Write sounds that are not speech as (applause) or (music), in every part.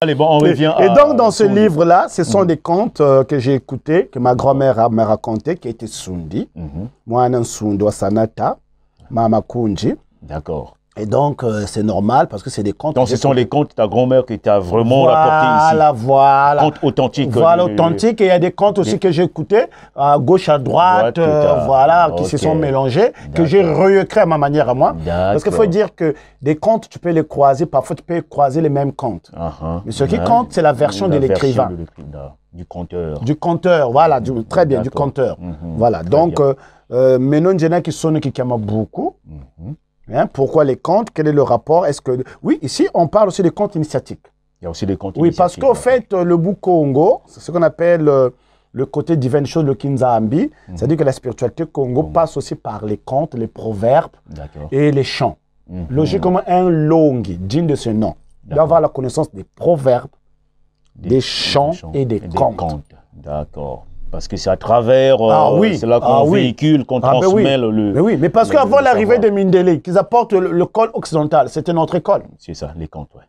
Allez, bon, on revient et, donc, dans ce livre-là, ce sont mm. des contes euh, que j'ai écoutés, que ma grand-mère m'a raconté, qui était Sundi. Mm-hmm. Moi, mm Sanata, Mama Kunji. D'accord. Et donc, euh, c'est normal parce que c'est des contes. Donc, ce sont les contes de ta grand-mère qui t'a vraiment rapporté ici. Voilà, voilà. Contes authentiques. Voilà, euh, authentiques. Et il y a des contes aussi que j'ai écoutés, à gauche, à droite, euh, voilà, qui se sont mélangés, que j'ai recréé à ma manière à moi. Parce qu'il faut dire que des contes, tu peux les croiser, parfois tu peux croiser les mêmes contes. Ah, ah. Mais ce qui compte, c'est la version de l'écrivain. Du conteur. Du conteur, voilà, mm-hmm. très bien, du conteur. Mm-hmm. Voilà, très donc, Menon Jena qui sonne qui beaucoup. Mm-hmm. Hein, pourquoi les contes Quel est le rapport Est-ce que oui, ici on parle aussi des contes initiatiques. Il y a aussi des contes oui, initiatiques. Oui, parce qu'en fait, euh, le Bukongo, c'est ce qu'on appelle euh, le, côté divine chose, le Kinzaambi, mhm. c'est-à-dire que la spiritualité Congo passe aussi par les contes, les proverbes et les chants. Mhm. Logiquement, un long digne de ce nom doit avoir la connaissance des proverbes, des, chants, et des, contes. D'accord. Parce que c'est à travers, euh, ah c'est là qu'on ah véhicule, qu'on ah ben transmet le, le... Mais oui, mais parce qu'avant l'arrivée de Mindele, qu'ils apportent le, col occidental, c'était notre école. C'est ça, les contes, oui.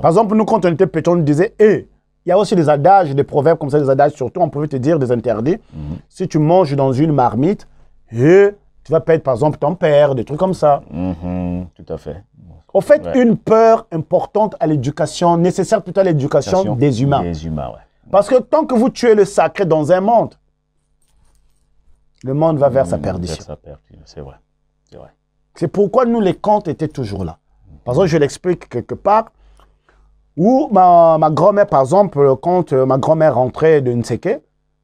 Par exemple, nous, quand on était pétons, on disait eh, « et Il y a aussi des adages, des proverbes comme ça, des adages surtout, on pouvait te dire des interdits. Mhm. Si tu manges dans une marmite, eh, tu vas peut-être, par exemple, ton père, des trucs comme ça. Mhm, tout à fait. En fait, une peur importante à l'éducation, nécessaire plutôt à l'éducation des humains. Des humains, ouais. Parce que tant que vous tuez le sacré dans un monde, le monde va vers sa mmh, perdition. c'est vrai. C'est pourquoi nous, les contes étaient toujours là. Par exemple, je l'explique quelque part, où ma, grand-mère, par exemple, quand euh, ma grand-mère rentrait de Nseke,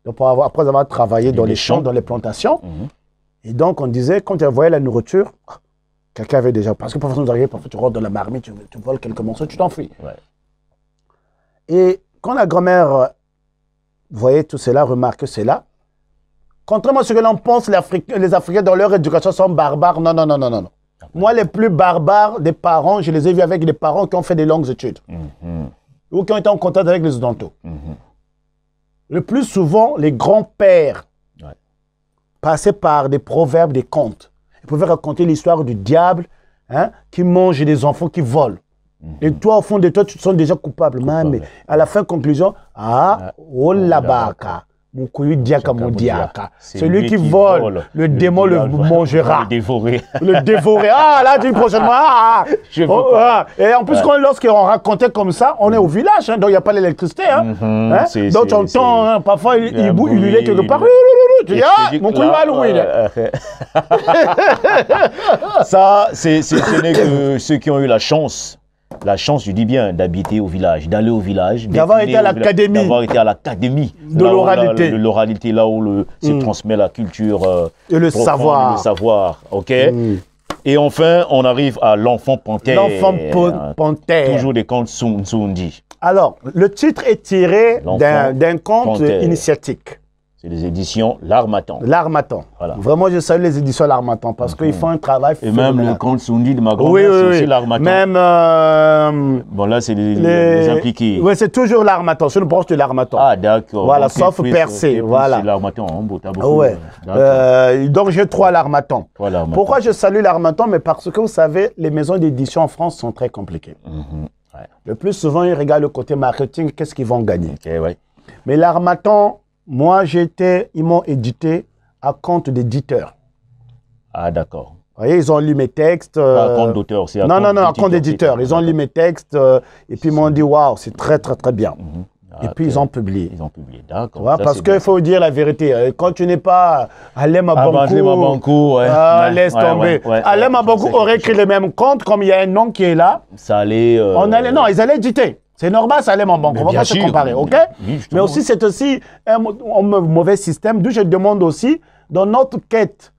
donc après avoir travaillé dans les, champs, dans les plantations, mmh. et donc on disait, quand elle voyait la nourriture, ah, quelqu'un avait déjà... Parce que parfois, nous parfois tu rentres dans la marmite, tu, voles quelques morceaux, tu t'enfuis. Et quand la grand-mère euh, voyait tout cela, remarque cela, contrairement à ce que l'on pense, les Africains dans leur éducation sont barbares. Non, non, non, non, non. Moi, les plus barbares des parents, je les ai vus avec des parents qui ont fait des longues études mhm. ou qui ont été en contact avec les occidentaux. Mhm. Le plus souvent, les grands-pères passaient par des proverbes, des contes. Ils pouvaient raconter l'histoire du diable hein, qui mange des enfants qui volent. Et toi, au fond de toi, tu te sens déjà coupable. Mais à la fin, conclusion, ah, ah oh la baka. Celui qui, qui vole, le, démon le mangera. Le dévorer. (laughs) le dévorer. Ah, là, tu dis prochainement, ah, ah, ah. (laughs) Je oh, Et en plus, lorsqu'on racontait comme ça, on est au mm-hmm. village, hein, donc il n'y a pas l'électricité. Hein. Mm-hmm. Hein? Donc tu entends, parfois, il, il, est quelque part. Tu dis, ah, mon va (laughs) Ça, c'est ce n'est que ceux qui ont eu la chance la chance, je dis bien, d'habiter au village, d'aller au village. D'avoir été à l'académie. D'avoir été à l'académie. De l'oralité. De l'oralité, là où se mm. transmet la culture. et le euh, savoir. Le savoir, ok mm. Et enfin, on arrive à l'enfant panthère. L'enfant hein, panthère. Toujours des contes Alors, le titre est tiré d'un conte initiatique. C'est les éditions L'Armatan. L'Armatan. Voilà. Vraiment, je salue les éditions L'Armatan parce qu'ils font un travail Et même le compte Sundi de ma grand-mère, oui, c'est oui. Même... bon, là, c'est les, impliqués. Oui, c'est toujours L'Armatan, c'est une branche de L'Armatan. Ah, d'accord. Voilà, sauf Percé, voilà. C'est en beau, t'as Ouais. donc, j'ai trois L'Armatan. Pourquoi je salue L'Armatan Mais parce que, vous savez, les maisons d'édition en France sont très compliquées. Le plus souvent, ils regardent le côté marketing, qu'est-ce qu'ils vont gagner. ouais. Mais L'Armatan moi, j'étais, ils m'ont édité à compte d'éditeur. Ah, d'accord. Vous voyez, ils ont lu mes textes. À euh, compte d'auteur aussi. À non, non, non, à compte d'éditeur. Ils ont lu mes textes euh, et puis ils m'ont dit, waouh, c'est très, très, très bien. Mhm. et ah, puis ils ont publié. Ils ont publié, d'accord. parce qu'il faut dire la vérité. Euh, quand tu n'es pas Alain Mabankou, ah, ouais. laisse tomber. Alain Mabankou aurait écrit le même compte, comme il y a un nom qui est là. Ça allait. On allait, non, ils allaient éditer. C'est normal, ça allait mon banque. on va pas se comparer, ok Mais aussi, c'est aussi un, mauvais système. D'où je demande aussi, dans notre quête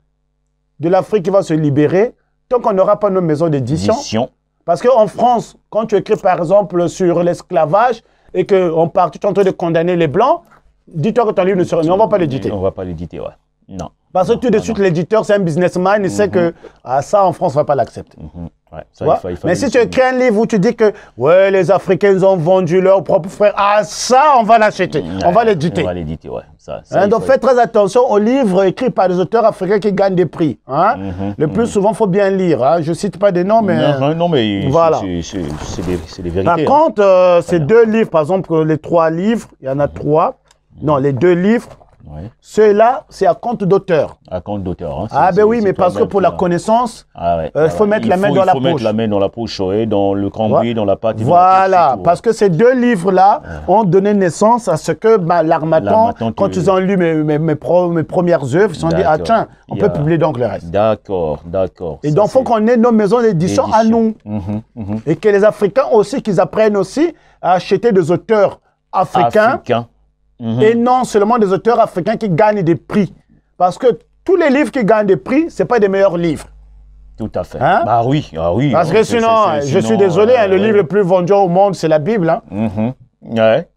de l'Afrique qui va se libérer, tant qu'on n'aura pas nos maisons d'édition. Parce qu'en France, quand tu écris par exemple sur l'esclavage et qu'on part, tu es en train de condamner les Blancs, dis-toi que ton livre ne sera. On va pas l'éditer. On ne va pas l'éditer, ouais. Non. Parce que tout de suite, l'éditeur, c'est un businessman, il sait mhm. que ah, ça, en France, on ne va pas l'accepter. Mhm. mais si tu écris un livre où tu dis que ouais, les Africains ont vendu leurs propres frères, ah ça, on va l'acheter, on va l'éditer. On va l'éditer, ouais. Ça, hein, donc fais très attention aux livres écrits par des auteurs africains qui gagnent des prix. Hein? Mhm, le plus souvent, il faut bien lire. Hein. Je ne cite pas des noms, mais. Non, hein, non mais c'est des, vérités. Par contre, euh, ces deux livres, par exemple, les trois livres, il y en a trois. Non, les deux livres Ouais. Ceux-là, c'est à compte d'auteur. À compte d'auteur. Hein, ah ben oui, mais parce que pour la hein. connaissance, ah euh, ah il faut mettre la main dans la poche. Il faut mettre la main dans la poche, dans le cambouis, dans la pâte. Voilà, parce que ces deux livres-là ont donné naissance à ce que bah, l'armateur, quand ils ont lu mes, mes, mes, premières œuvres, ils se sont dit, ah tiens, on peut publier donc le reste. D'accord, d'accord. Et donc, il faut qu'on ait nos maisons d'édition à nous. Mhm, mhm. Et que les Africains aussi, qu'ils apprennent aussi à acheter des auteurs africains. Mhm. Et non seulement des auteurs africains qui gagnent des prix. Parce que tous les livres qui gagnent des prix, ce pas des meilleurs livres. Tout à fait. Hein? Bah oui, ah oui. Parce que sinon, je suis désolé, hein, le euh, livre le plus vendu au monde, c'est la Bible. Hein? Mhm. Ouais.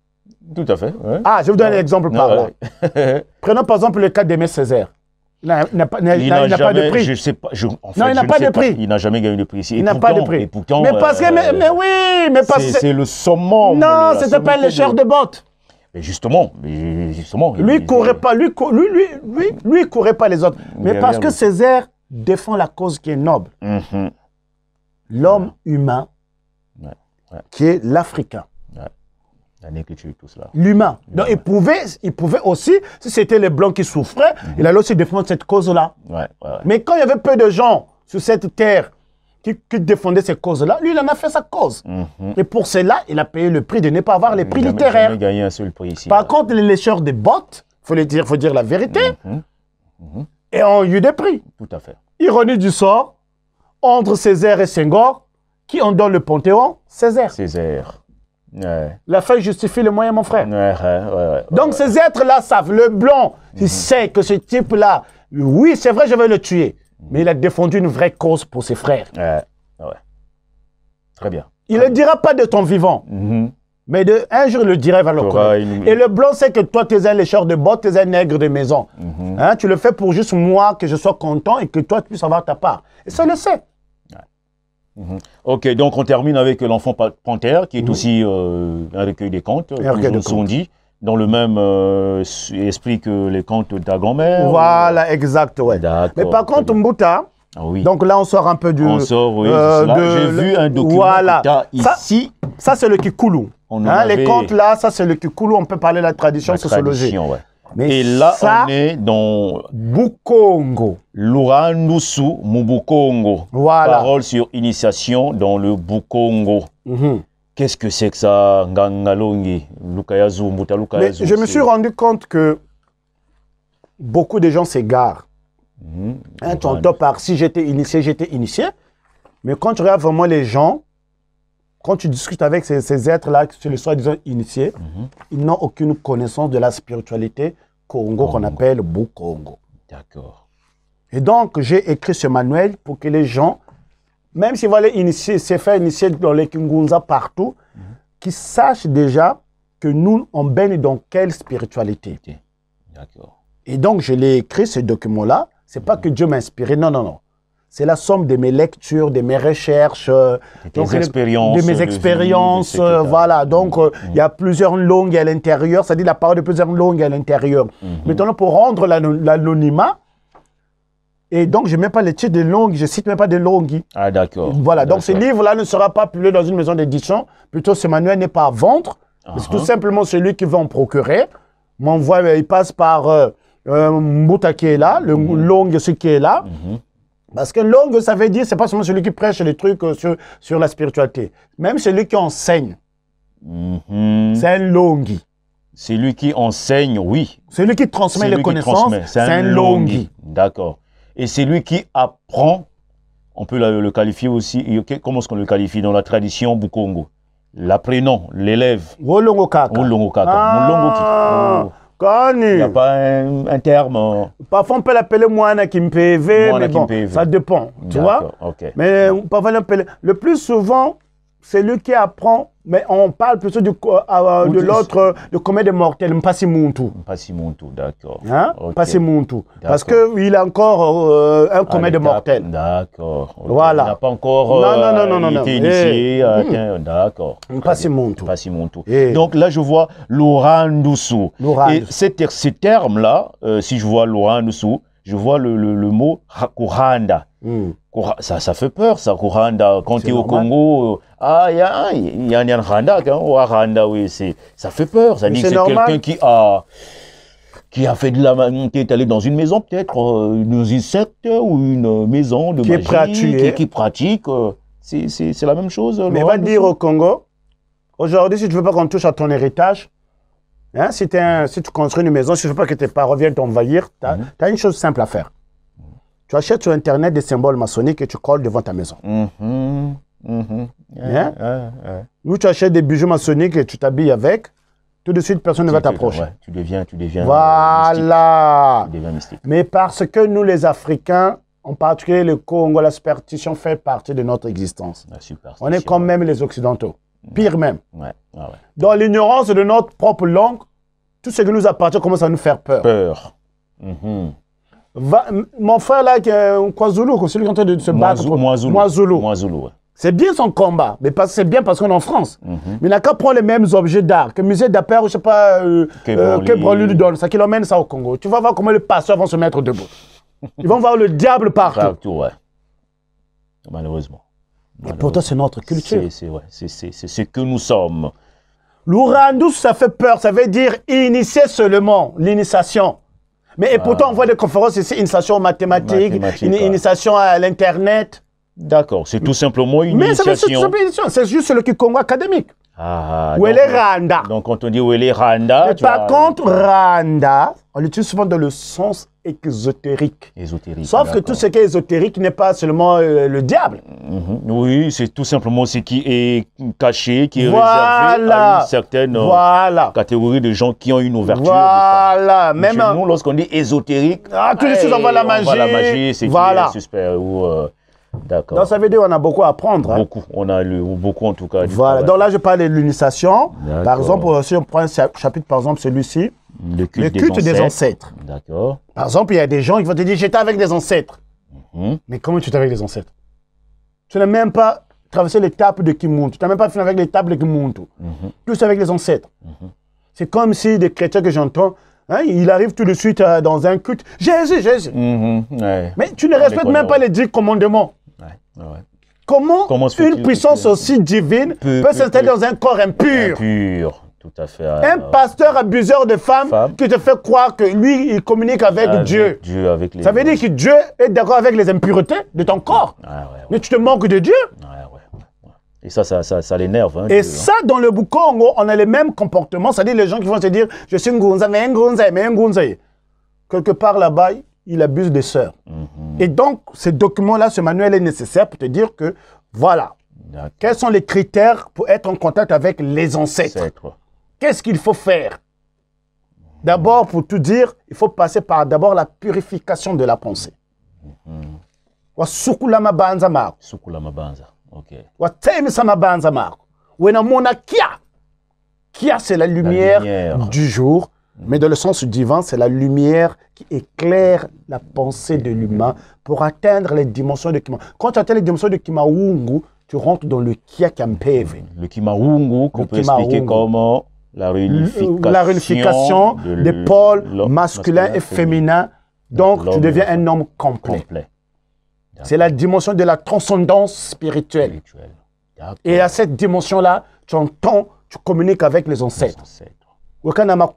Tout à fait. Ah, je vous donne un exemple par là. (laughs) Prenons par exemple le cas d'Aimé Césaire. Il n'a pas, de prix. Je sais pas, en fait, non, il n'a pas de prix. il n'a jamais gagné de prix. Et il n'a pas de prix. Et pourtant, mais parce que, euh, mais, oui, mais parce que. C'est le saumon. Non, ça pas le chair de botte. Et justement, justement. Lui ne courait pas, lui, lui, lui, courait pas les autres. Mais parce que Césaire défend la cause qui est noble. Mm-hmm. L'homme humain, qui est l'Africain. L'humain. Donc il pouvait, il pouvait aussi, si c'était les Blancs qui souffraient, mm-hmm. il allait aussi défendre cette cause-là. Mais quand il y avait peu de gens sur cette terre qui, défendait ces causes-là, lui, il en a fait sa cause. Mhm. Et pour cela, il a payé le prix de ne pas avoir les prix littéraires. Par contre, les lécheurs de bottes, il faut, dire, faut dire la vérité, mhm. Mhm. et ont eu des prix. Tout à fait. Ironie du sort, entre Césaire et Senghor, qui en donne le Panthéon Césaire. Césaire. La feuille justifie le moyen, mon frère. Donc ces êtres-là savent, le blanc, il sait que ce type-là, oui, c'est vrai, je vais le tuer mais il a défendu une vraie cause pour ses frères. Ouais. Très bien. Il ne le dira pas de ton vivant. Mhm. Mais de, un jour, il le dira, vers le Et le blanc sait que toi, tu es un lécheur de bottes, tu es un nègre de maison. Mhm. Hein, tu le fais pour juste moi, que je sois content et que toi, tu puisses avoir ta part. Et ça le sait. Mhm. Ok, donc on termine avec l'enfant panthère, qui est aussi euh, un recueil des contes, dit dans le même explique esprit que les contes de ta grand-mère. Voilà, exact, ouais. Mais par contre, Mbuta, ah oui. donc là, on sort un peu du... On sort, oui, euh, J'ai vu un document voilà. ici. Ça, c'est le Kikulu. On hein, Les contes, là, ça, c'est le Kikulu. On peut parler de la tradition la sociologique. Tradition, ouais. Mais Et là, ça, on est dans... Bukongo. L'Uranusu Mubukongo. Voilà. Parole sur initiation dans le Bukongo. Mm Qu'est-ce que c'est que ça, Je me suis rendu compte que beaucoup de gens s'égarent. Mmh, hein, par si j'étais initié, j'étais initié. Mais quand tu regardes vraiment les gens, quand tu discutes avec ces, êtres-là, sur les soi-disant initiés, mhm. ils n'ont aucune connaissance de la spiritualité Congo qu'on appelle Bukongo. D'accord. Et donc, j'ai écrit ce manuel pour que les gens même s'il va aller initier, se faire initier dans les kungunza partout, qui sachent sache déjà que nous, on baigne dans quelle spiritualité. Et donc, je l'ai écrit, ce document-là. C'est pas que Dieu m'a inspiré, non, non, non. C'est la somme de mes lectures, de mes recherches, euh, de, donc, de mes expériences. voilà, donc mm-hmm. euh, il y a plusieurs langues à l'intérieur, Ça dit la parole de plusieurs langues à l'intérieur. Mm-hmm. Maintenant, pour rendre l'anonymat, et donc, je ne mets pas les titres de Longhi, je ne cite même pas de Longhi. Ah, d'accord. Voilà, donc ce livre-là ne sera pas publié dans une maison d'édition. Plutôt, ce manuel n'est pas à vendre. C'est tout uh-huh. simplement celui qui va en procurer. M'envoie, euh, il passe par euh, euh là, le mm-hmm. Long, ce qui est là. Mm-hmm. Parce que Long, ça veut dire, c'est pas seulement celui qui prêche les trucs euh, sur, sur la spiritualité. Même celui qui enseigne. Mm-hmm. C'est un Longi. Celui qui enseigne, oui. Celui qui transmet les connaissances, c'est un, un D'accord. Et c'est lui qui apprend, on peut le qualifier aussi, comment est-ce qu'on le qualifie dans la tradition Bukongo L'apprenant, l'élève. Wolongo kaka. Wolongo Ah. connu. Oh. Il n'y a pas un, terme. Hein. Parfois, on peut l'appeler Moana Kimpeve, mais bon, ça dépend, tu vois. Mais parfois, on peut l'appeler... le plus souvent, c'est lui qui apprend, mais on parle plutôt du, euh, euh, de l'autre, euh, de mortel, hein? ah, des mortels, d'accord. Hein? Parce qu'il a encore un commet mortel. D'accord. Voilà. Il n'a pas encore été initié. Eh. Hmm. D'accord. Mpasimuntu. Eh. Donc là, je vois Laurent Doussou. Et ce terme-là, si je vois Laurent Doussou, je vois le, le, mot Kuranda. Hmm. Ça, ça fait peur, ça, Kuranda. Quand tu es au Congo, euh, ah, il y a, y a un Randa, ça fait peur. Ça dit c'est quelqu'un qui a qui a fait de la qui est allé dans une maison peut-être euh, une secte ou une maison de qui magie, Qui, pratique euh, c'est la même chose mais va dire au Congo aujourd'hui si tu veux pas qu'on touche à ton héritage Hein, si, tu construis une maison, si tu veux pas que tes parents viennent t'envahir, tu as, mhm. une chose simple à faire. Tu achètes sur Internet des symboles maçonniques et tu colles devant ta maison. Mhm, mhm. Hein? Ou tu achètes des bijoux maçonniques et tu t'habilles avec. Tout de suite, personne ne va t'approcher. tu deviens, tu deviens. Voilà. deviens mystique. Mais parce que nous, les Africains, en particulier le Congo, la superstition fait partie de notre existence. On est quand même les Occidentaux. Pire même. Dans l'ignorance de notre propre langue, tout ce qui nous appartient commence à nous faire peur. Peur. Mhm. mon frère là, qui est Kwazulu, celui qui est en train de se battre. Moazulu. Moizulu. C'est bien son combat, mais c'est bien parce qu'on est en France. Mhm. Mais il n'a qu'à prendre les mêmes objets d'art, que musée d'art, ou je sais pas, euh, que prend euh, donne, ça qu'il emmène ça au Congo. Tu vas voir comment les passeurs vont se mettre debout. (laughs) Ils vont voir le diable partout. Malheureusement. Et pourtant, c'est notre culture. C'est ce que nous sommes. L'ourandou, ça fait peur. Ça veut dire initier seulement, l'initiation. Mais pourtant, on voit des conférences ici, initiation aux mathématiques, Mathématique, initiation à l'Internet. D'accord, c'est tout simplement une Mais initiation. Mais c'est tout simplement une c'est juste le Kikongo académique. Ah, où elle est Randa. Donc on dit où elle est Randa. par contre, euh, Randa, on l'utilise souvent dans le sens exotérique. Ésotérique. Sauf que tout ce qui est exotérique n'est pas seulement euh, le diable. Mm Oui, c'est tout simplement ce qui est caché, qui est réservé à une certaine euh, catégorie de gens qui ont une ouverture. Voilà. Même nous, lorsqu'on dit ésotérique, ah, que les suis on la magie. la magie, c'est voilà. Qui est ou. D'accord. Dans sa vidéo, on a beaucoup à apprendre. Hein. Beaucoup, on a lu, beaucoup en tout cas. Voilà, donc là je parle de l'unisation. Par exemple, si on prend un chapitre, par exemple celui-ci, le culte, des, ancêtres. D'accord. Par exemple, il y a des gens qui vont te dire j'étais avec des ancêtres. Mm-hmm. Mais comment tu étais avec des ancêtres Tu n'as même pas traversé l'étape de Kimuntu. Tu n'as même pas fini avec l'étape de Kimuntu. Mm-hmm. tu -hmm. avec les ancêtres. Mm-hmm. C'est comme si des chrétiens que j'entends, ils hein, il arrive tout de suite euh, dans un culte. Jésus, Jésus. Mais tu ne respectes même pas les dix commandements. Comment, une puissance aussi divine peut, s'installer dans un corps impur Impur, tout à fait. Un pasteur abuseur de femmes qui te fait croire que lui, il communique avec, Dieu. avec Ça veut dire que Dieu est d'accord avec les impuretés de ton corps. Mais tu te manques de Dieu. Et ça, ça, ça, l'énerve. Hein, et hein. ça, dans le Bukongo, on a les mêmes comportements. C'est-à-dire les gens qui vont se dire, je suis un mais mais Quelque part là-bas, il abuse des sœurs. Mhm. Et donc, ce document là ce manuel est nécessaire pour te dire que, voilà, quels sont les critères pour être en contact avec les ancêtres Qu'est-ce qu'il faut faire D'abord, pour tout dire, il faut passer par d'abord la purification de la pensée. Mhm. OK. banza kia. Kia c'est la lumière du jour mais dans le sens divin, c'est la lumière qui éclaire la pensée de l'humain pour atteindre les dimensions de Kima. Quand tu atteins les dimensions de Kimawungu, tu rentres dans le Kiakampeve. Le Kimawungu, qu'on peut expliquer comment la réunification, des pôles masculins et féminin, Donc, tu deviens un homme complet. C'est la dimension de la transcendance spirituelle. Et à cette dimension-là, tu entends, tu communiques avec Les ancêtres. Mhm,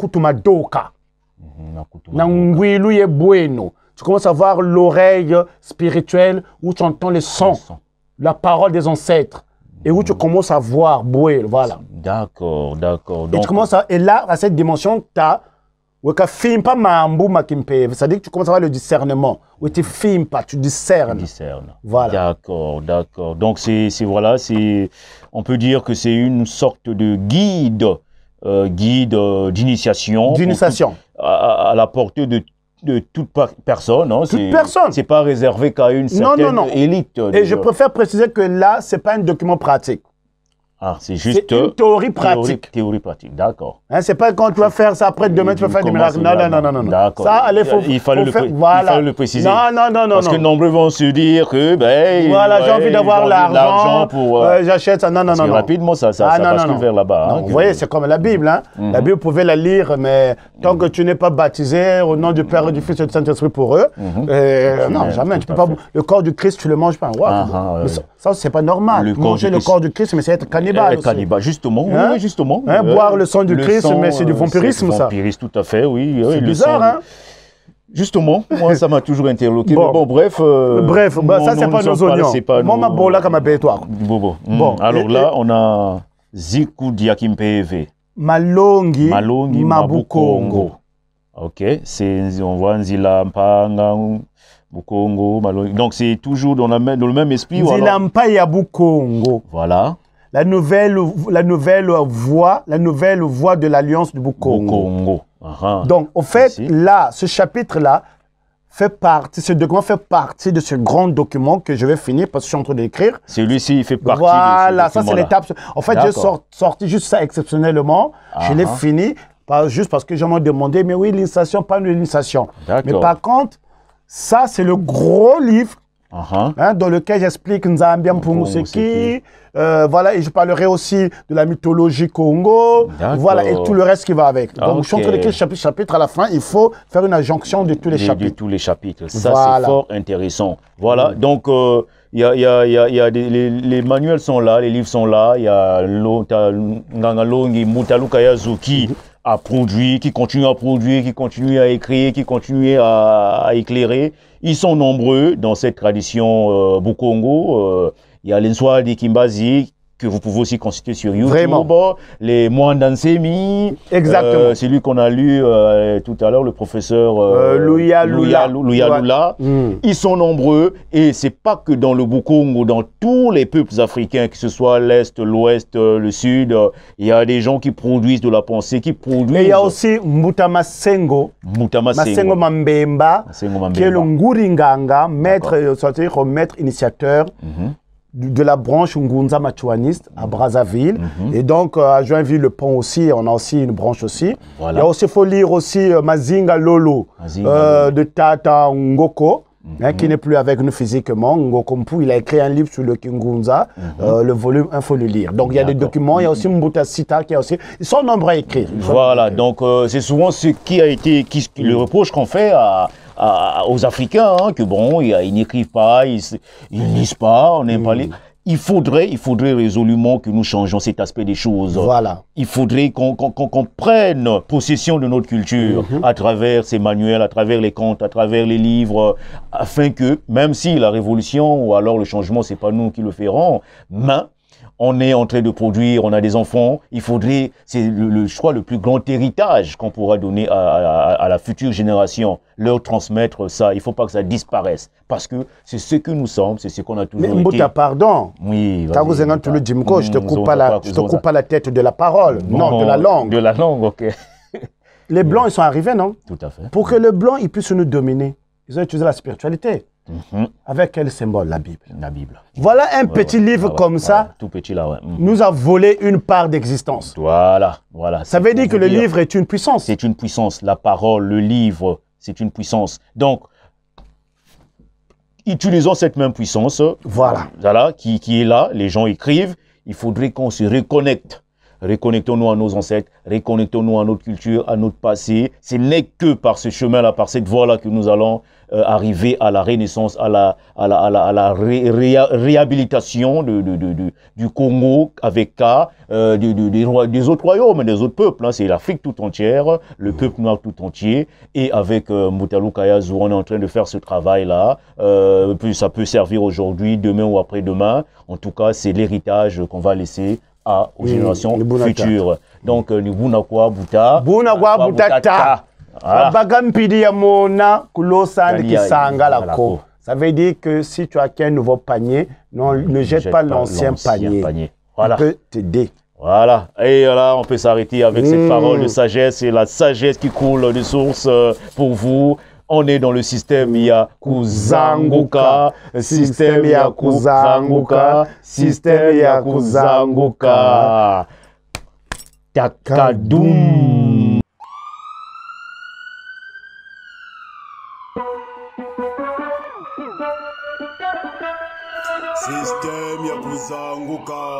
tu commences à voir l'oreille spirituelle où tu entends les sons, la parole des ancêtres. Et où tu mhm. commences à voir, bouer, voilà. D'accord, d'accord. Et, tu commences et là, à cette dimension, tu as c'est-à-dire que tu commences à avoir le discernement. où tu mhm. film pas, tu discernes. Voilà. D'accord, d'accord. Donc, c'est, voilà, c'est, on peut dire que c'est une sorte de guide euh, guide euh, d'initiation. À, la portée de, toute personne. Hein. toute personne. C'est pas réservé qu'à une certaine élite. Et euh, je préfère préciser que là, c'est pas un document pratique. Ah, c'est juste une théorie pratique. Théorie, pratique, d'accord. Hein, c'est pas quand tu vas faire ça après demain, tu vas faire des miracles Non, non, non, non, D'accord. Ça, allez, il, fallait le préciser. Non, non, non, Parce que nombreux vont se dire que, ben. Voilà, j'ai envie d'avoir l'argent. pour. Euh, j'achète ça. Non, non, non, non. Rapidement, ça, ça, ah, ça non, non. vers là-bas. Hein, vous voyez, c'est comme la Bible. Hein. Mhm. La Bible, vous pouvez la lire, mais tant mhm. que tu n'es pas baptisé au nom du Père, et du Fils et du Saint-Esprit pour eux, mhm. euh, non, jamais. Tu peux pas. Le corps du Christ, tu le manges pas. Ah, ah, ça, c'est pas normal. Manger le corps du Christ, mais c'est être cannibale. Euh, aussi. justement. Oui, hein? justement. Hein? Euh, boire le sang du Christ, mais c'est du euh, vampirisme, ça. Vampirisme, tout à fait, oui. C'est bizarre, hein Justement, moi ça m'a toujours interloqué. Bon, bon bref. Euh, bref, bah, non, ça c'est pas nos oignons. Pas moi, ma boula, comme ma hmm. Bon, bon. alors là, on a Ziku e Malongi, Malongi Mabukongo. Ok, c'est on voit Nzila Mpanga, Malongi. Donc c'est toujours dans, le même esprit. Nzila Voilà la nouvelle, la nouvelle voie, la nouvelle voix de l'alliance du Boko Donc, en fait, là, ce chapitre-là fait partie, ce document fait partie de ce grand document que je vais finir parce que je suis en train d'écrire. Celui-ci, il fait partie voilà, de ce Voilà, ça c'est l'étape. En fait, j'ai sorti juste ça exceptionnellement. Je l'ai fini pas, juste parce que j'en ai demandé, mais oui, l'initiation, pas l'initiation. Mais par contre, ça, c'est le gros livre Hein, dans lequel j'explique Nzambia Mpunguseki. Euh, voilà, et je parlerai aussi de la mythologie Congo. Voilà, et tout le reste qui va avec. Donc, je suis chapitre, chapitre à la fin. Il faut faire une injonction de tous les chapitres. De tous les chapitres. Ça, c'est fort intéressant. Voilà. Mm. Donc, il euh, y a, y a, y a les, manuels sont là, les livres sont là. Il y a Ngangalongi Mutaluka Yazuki. Mm-hmm à produire, qui continuent à produire, qui continue à écrire, qui continue à, éclairer. Ils sont nombreux dans cette tradition euh, Bukongo. Euh, il y a de Kimbazi que vous pouvez aussi consulter sur YouTube. Vraiment. Les moines Exactement. Euh, c'est lui qu'on a lu euh, tout à l'heure, le professeur euh, euh Lula. Hmm. Ils sont nombreux et c'est pas que dans le Bukongo, dans tous les peuples africains, que ce soit l'Est, l'Ouest, le Sud, il y a des gens qui produisent de la pensée, qui produisent. Et il y a aussi Mutama Sengo. Mutama Sengo. Mambemba, Mambemba, qui est le Nguringanga, maître, initiateur. Mhm de la branche Ngunza Machuaniste à mhm. Brazzaville. Mhm. Et donc, euh, à Joinville, le pont aussi, on a aussi une branche aussi. Il aussi, faut lire aussi euh, Mazinga euh, Lolo, de Tata Ngoko. Hein, mhm. qui n'est plus avec nous physiquement, il a écrit un livre sur le Kingunza, le volume, il faut le lire. Donc il y a des documents, il y a aussi Mbuta Sita qui a aussi, ils sont nombreux à écrire. Voilà, donc c'est souvent ce qui a été, qui, le reproche qu'on fait à, aux Africains, hein, que bon, ils n'écrivent pas, ils, ne lisent pas, on n'est pas les il faudrait, il faudrait résolument que nous changeons cet aspect des choses. Voilà. Il faudrait qu'on prenne possession de notre culture mhm. à travers ces manuels, à travers les contes, à travers les livres, afin que, même si la révolution ou alors le changement, c'est pas nous qui le ferons, mais on est en train de produire, on a des enfants, il faudrait, c'est le, choix le plus grand héritage qu'on pourra donner à, la future génération, leur transmettre ça. Il ne faut pas que ça disparaisse, parce que c'est ce que nous sommes, c'est ce qu'on a toujours Mais, été. Mais pardon, oui, as vous tout le je ne te coupe, pas la, je te coupe pas la tête de la parole, non, de la langue. De la langue, ok. les Blancs, ils sont arrivés, non Tout à fait. Pour que les Blancs ils puissent nous dominer, ils ont utilisé la spiritualité. Mhm. Avec quel symbole La Bible. La Bible. Voilà un petit livre comme ça. Tout petit là, mhm. Nous a volé une part d'existence. Voilà, voilà. Ça veut dire que le livre est une puissance. C'est une puissance. La parole, le livre, c'est une puissance. Donc, utilisons cette même puissance. Voilà. Voilà, qui, qui est là. Les gens écrivent. Il faudrait qu'on se reconnecte Reconnectons-nous à nos ancêtres, reconnectons-nous à notre culture, à notre passé. C'est n'est que par ce chemin-là, par cette voie-là que nous allons euh, arriver à la renaissance, à la, réhabilitation du Congo avec K, euh, des autres royaumes, des autres peuples. Hein. C'est l'Afrique tout entière, le peuple noir tout entier. Et avec euh, on est en train de faire ce travail-là. Euh, ça peut servir aujourd'hui, demain ou après-demain. En tout cas, c'est l'héritage qu'on va laisser à, aux générations futures. Donc, ni Buta. Bunakwa Buta Ta. Bagam mona la ko. Ça veut dire que si tu as qu'un nouveau panier, non, ne jette, pas, l'ancien panier. On Voilà. On peut t'aider. Voilà, et là, on peut s'arrêter avec mmh. cette parole de sagesse et la sagesse qui coule de source euh, pour vous on est dans le système ya kuzanguka, système ya kuzanguka, système ya kuzanguka. Takadum. Système ya kuzanguka.